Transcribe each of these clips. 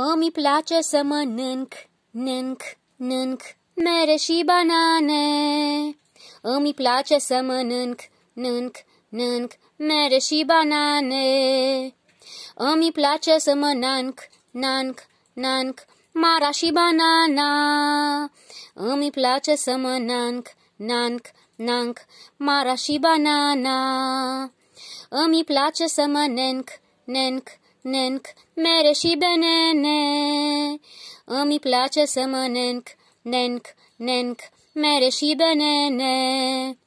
Îmi place să mănânc, nânc, nânc, mere și banane. Îmi place să mănânc, nânc, nânc, mere și banane. Îmi place să mănânc, nanc, nanc, mara și banana. Îmi place să mănânc, nanc, nanc, mara și banana. Îmi place să mănânc, nenc, nenc, mere și benene. Îmi place să mănânc, nenc, nenc, mere și benene.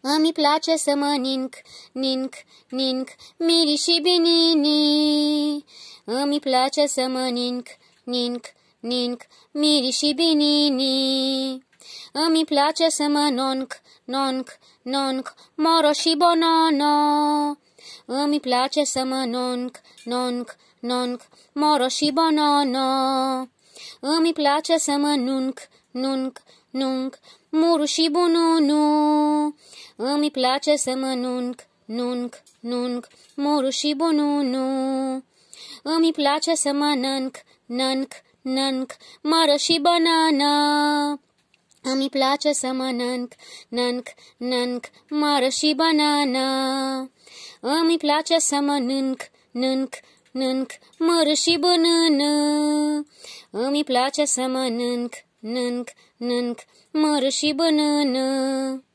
Îmi place să mănânc, ninc, ninc, miri și binini. Îmi place să mănânc, ninc, ninc, miri și binini. Îmi place să mănânc, nonc, nonc, moro și bonono. Îmi place să mănânc, nonc, nonc, moro și bonono. Îmi place să mănânc, nunc, nunc, muru și bununu. Îmi place să mănânc, nunc, nunc, muru și bununu. Îmi place să mănânc, nânc, nânc, mără și banană mi place să mănânc, nânc, nânc, mără și banana. Îmi place să mănânc, nânc, nânc, mără și banana. Îmi place să mănânc, nânc, nânc, mără și banana.